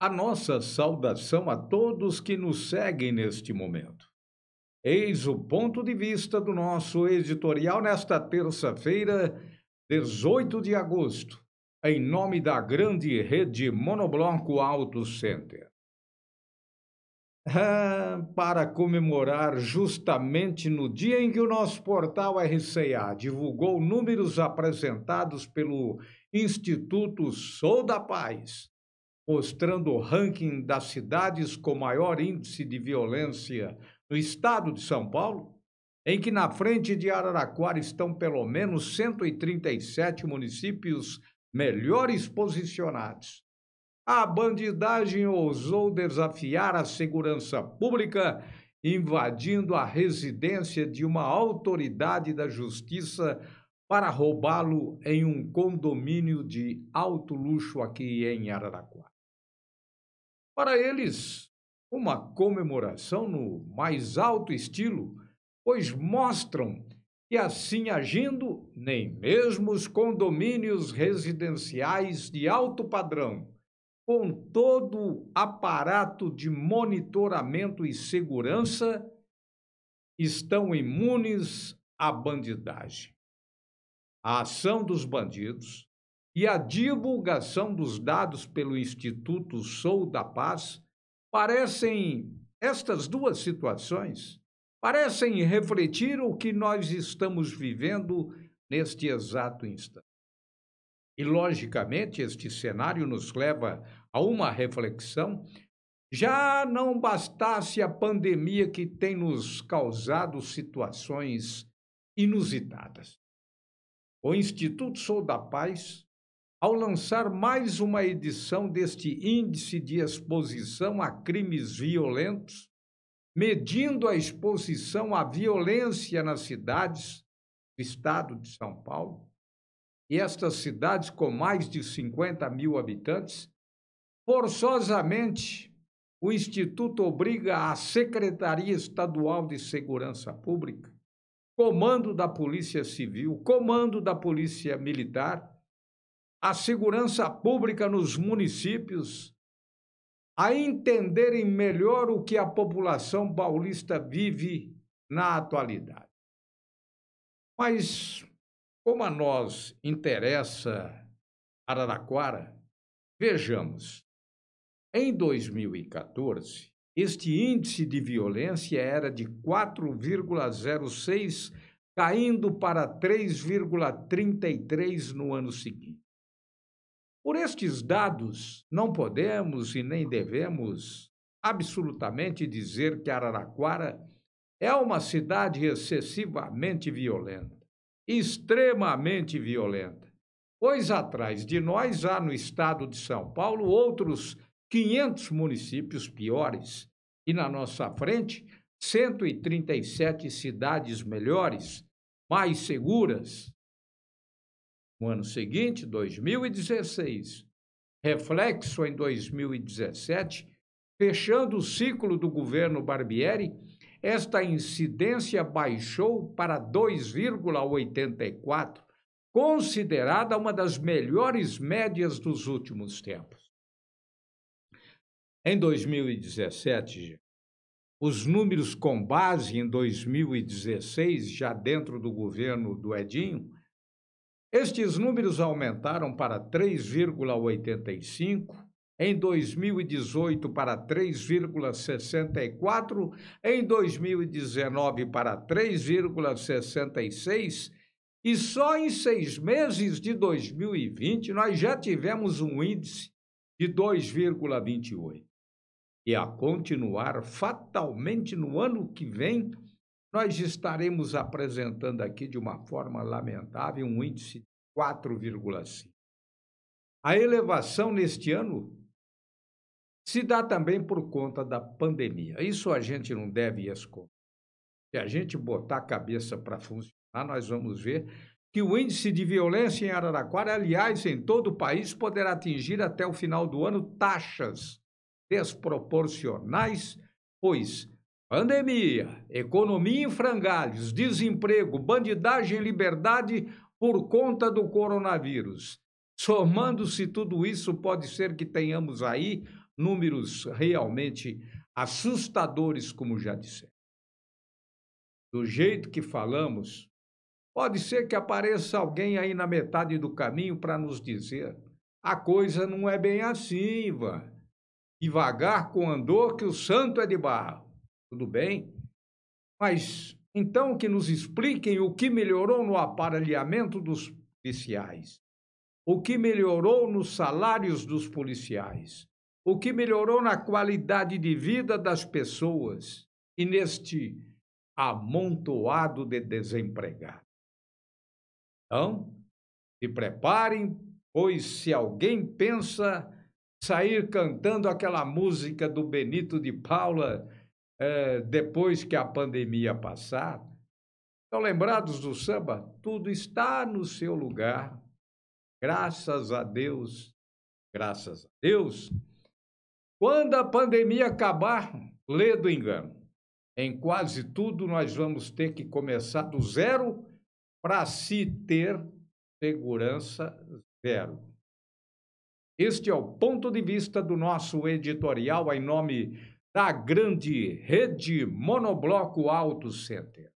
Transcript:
a nossa saudação a todos que nos seguem neste momento. Eis o ponto de vista do nosso editorial nesta terça-feira, 18 de agosto, em nome da grande rede Monobloco Auto Center. Ah, para comemorar justamente no dia em que o nosso portal RCA divulgou números apresentados pelo Instituto Sou da Paz mostrando o ranking das cidades com maior índice de violência no estado de São Paulo, em que na frente de Araraquara estão pelo menos 137 municípios melhores posicionados. A bandidagem ousou desafiar a segurança pública, invadindo a residência de uma autoridade da justiça para roubá-lo em um condomínio de alto luxo aqui em Araraquara. Para eles, uma comemoração no mais alto estilo, pois mostram que, assim agindo, nem mesmo os condomínios residenciais de alto padrão, com todo o aparato de monitoramento e segurança, estão imunes à bandidagem. A ação dos bandidos e a divulgação dos dados pelo Instituto Sou da Paz parecem, estas duas situações, parecem refletir o que nós estamos vivendo neste exato instante. E, logicamente, este cenário nos leva a uma reflexão. Já não bastasse a pandemia que tem nos causado situações inusitadas. O Instituto Sou da Paz ao lançar mais uma edição deste Índice de Exposição a Crimes Violentos, medindo a exposição à violência nas cidades do estado de São Paulo, e estas cidades com mais de 50 mil habitantes, forçosamente o Instituto obriga a Secretaria Estadual de Segurança Pública, Comando da Polícia Civil, Comando da Polícia Militar, a segurança pública nos municípios, a entenderem melhor o que a população paulista vive na atualidade. Mas, como a nós interessa Araraquara, vejamos. Em 2014, este índice de violência era de 4,06, caindo para 3,33 no ano seguinte. Por estes dados, não podemos e nem devemos absolutamente dizer que Araraquara é uma cidade excessivamente violenta, extremamente violenta, pois atrás de nós há no estado de São Paulo outros 500 municípios piores e na nossa frente 137 cidades melhores, mais seguras, no ano seguinte, 2016, reflexo em 2017, fechando o ciclo do governo Barbieri, esta incidência baixou para 2,84, considerada uma das melhores médias dos últimos tempos. Em 2017, os números com base em 2016, já dentro do governo do Edinho, estes números aumentaram para 3,85 em 2018 para 3,64, em 2019 para 3,66 e só em seis meses de 2020 nós já tivemos um índice de 2,28. E a continuar fatalmente no ano que vem nós estaremos apresentando aqui de uma forma lamentável um índice de 4,5. A elevação neste ano se dá também por conta da pandemia. Isso a gente não deve esconder. Se a gente botar a cabeça para funcionar, nós vamos ver que o índice de violência em Araraquara, aliás, em todo o país, poderá atingir até o final do ano taxas desproporcionais, pois Pandemia, economia em frangalhos, desemprego, bandidagem e liberdade por conta do coronavírus. Somando-se tudo isso, pode ser que tenhamos aí números realmente assustadores, como já dissemos. Do jeito que falamos, pode ser que apareça alguém aí na metade do caminho para nos dizer: a coisa não é bem assim, E Devagar com andor que o santo é de barro. Tudo bem? Mas então que nos expliquem o que melhorou no aparelhamento dos policiais, o que melhorou nos salários dos policiais, o que melhorou na qualidade de vida das pessoas e neste amontoado de desempregados. Então, se preparem, pois se alguém pensa sair cantando aquela música do Benito de Paula, é, depois que a pandemia passar. Estão lembrados do samba? Tudo está no seu lugar. Graças a Deus, graças a Deus. Quando a pandemia acabar, lê do engano. Em quase tudo, nós vamos ter que começar do zero para se ter segurança zero. Este é o ponto de vista do nosso editorial em nome da grande rede Monobloco Auto Center.